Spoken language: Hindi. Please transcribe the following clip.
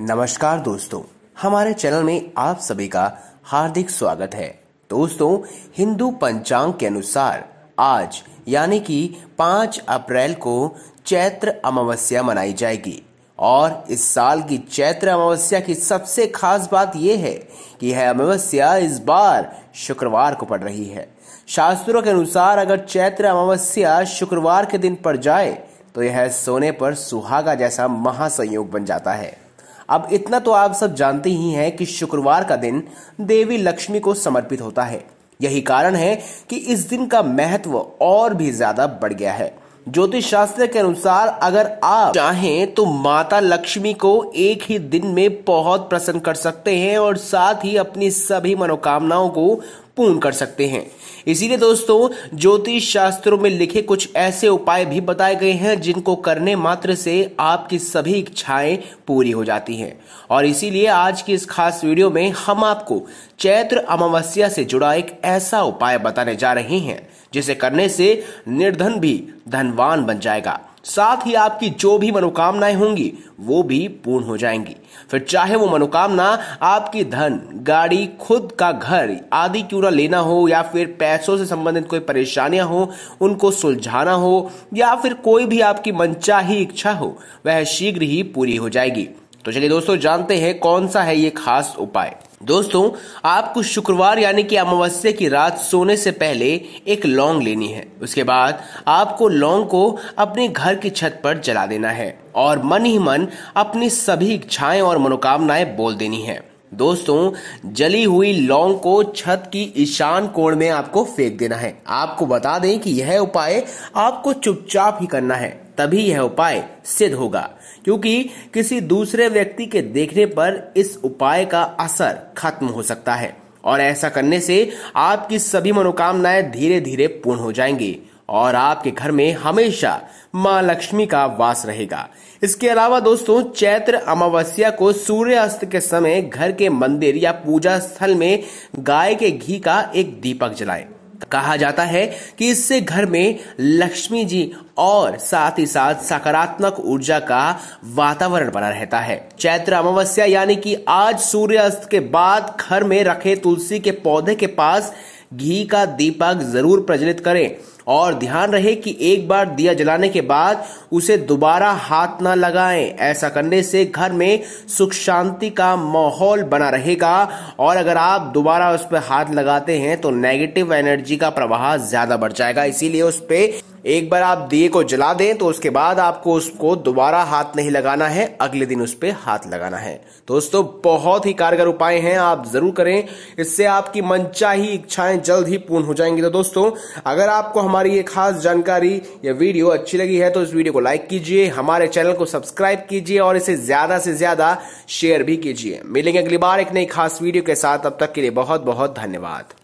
नमस्कार दोस्तों हमारे चैनल में आप सभी का हार्दिक स्वागत है दोस्तों हिंदू पंचांग के अनुसार आज यानी कि 5 अप्रैल को चैत्र अमावस्या मनाई जाएगी और इस साल की चैत्र अमावस्या की सबसे खास बात यह है कि यह अमावस्या इस बार शुक्रवार को पड़ रही है शास्त्रों के अनुसार अगर चैत्र अमावस्या शुक्रवार के दिन पड़ जाए तो यह सोने पर सुहागा जैसा महासंयोग बन जाता है अब इतना तो आप सब जानते ही हैं कि शुक्रवार का दिन देवी लक्ष्मी को समर्पित होता है यही कारण है कि इस दिन का महत्व और भी ज्यादा बढ़ गया है ज्योतिष शास्त्र के अनुसार अगर आप चाहें तो माता लक्ष्मी को एक ही दिन में बहुत प्रसन्न कर सकते हैं और साथ ही अपनी सभी मनोकामनाओं को पूर्ण कर सकते हैं इसीलिए दोस्तों ज्योतिष शास्त्रों में लिखे कुछ ऐसे उपाय भी बताए गए हैं जिनको करने मात्र से आपकी सभी इच्छाएं पूरी हो जाती हैं और इसीलिए आज की इस खास वीडियो में हम आपको चैत्र अमावस्या से जुड़ा एक ऐसा उपाय बताने जा रहे हैं जिसे करने से निर्धन भी धनवान बन जाएगा साथ ही आपकी जो भी मनोकामनाएं होंगी वो भी पूर्ण हो जाएंगी फिर चाहे वो मनोकामना आपकी धन गाड़ी खुद का घर आदि क्यों ना लेना हो या फिर पैसों से संबंधित कोई परेशानियां हो उनको सुलझाना हो या फिर कोई भी आपकी मनचाही इच्छा हो वह शीघ्र ही पूरी हो जाएगी तो चलिए दोस्तों जानते हैं कौन सा है ये खास उपाय दोस्तों आपको शुक्रवार यानी कि अमावस्या की रात सोने से पहले एक लौंग लेनी है उसके बाद आपको लौंग को अपने घर की छत पर जला देना है और मन ही मन अपनी सभी इच्छाएं और मनोकामनाएं बोल देनी है दोस्तों जली हुई लौंग को छत की ईशान कोण में आपको फेंक देना है आपको बता दें कि यह उपाय आपको चुपचाप ही करना है तभी यह उपाय सिद्ध होगा क्योंकि किसी दूसरे व्यक्ति के देखने पर इस उपाय का असर खत्म हो सकता है और ऐसा करने से आपकी सभी मनोकामनाएं धीरे धीरे पूर्ण हो जाएंगी और आपके घर में हमेशा माँ लक्ष्मी का वास रहेगा इसके अलावा दोस्तों चैत्र अमावस्या को सूर्य अस्त के समय घर के मंदिर या पूजा स्थल में गाय के घी का एक दीपक जलाएं। कहा जाता है कि इससे घर में लक्ष्मी जी और साथ ही साथ सकारात्मक ऊर्जा का वातावरण बना रहता है चैत्र अमावस्या यानी कि आज सूर्यास्त के बाद घर में रखे तुलसी के पौधे के पास घी का दीपक जरूर प्रज्वलित करें और ध्यान रहे कि एक बार दिया जलाने के बाद उसे दोबारा हाथ ना लगाएं ऐसा करने से घर में सुख शांति का माहौल बना रहेगा और अगर आप दोबारा उस पर हाथ लगाते हैं तो नेगेटिव एनर्जी का प्रवाह ज्यादा बढ़ जाएगा इसीलिए उस पर एक बार आप दिए को जला दें तो उसके बाद आपको उसको दोबारा हाथ नहीं लगाना है अगले दिन उस पर हाथ लगाना है दोस्तों बहुत ही कारगर उपाय हैं आप जरूर करें इससे आपकी मनचाही इच्छाएं जल्द ही पूर्ण हो जाएंगी तो दोस्तों अगर आपको हमारी ये खास जानकारी या वीडियो अच्छी लगी है तो इस वीडियो को लाइक कीजिए हमारे चैनल को सब्सक्राइब कीजिए और इसे ज्यादा से ज्यादा शेयर भी कीजिए मिलेंगे अगली बार एक नई खास वीडियो के साथ अब तक के लिए बहुत बहुत धन्यवाद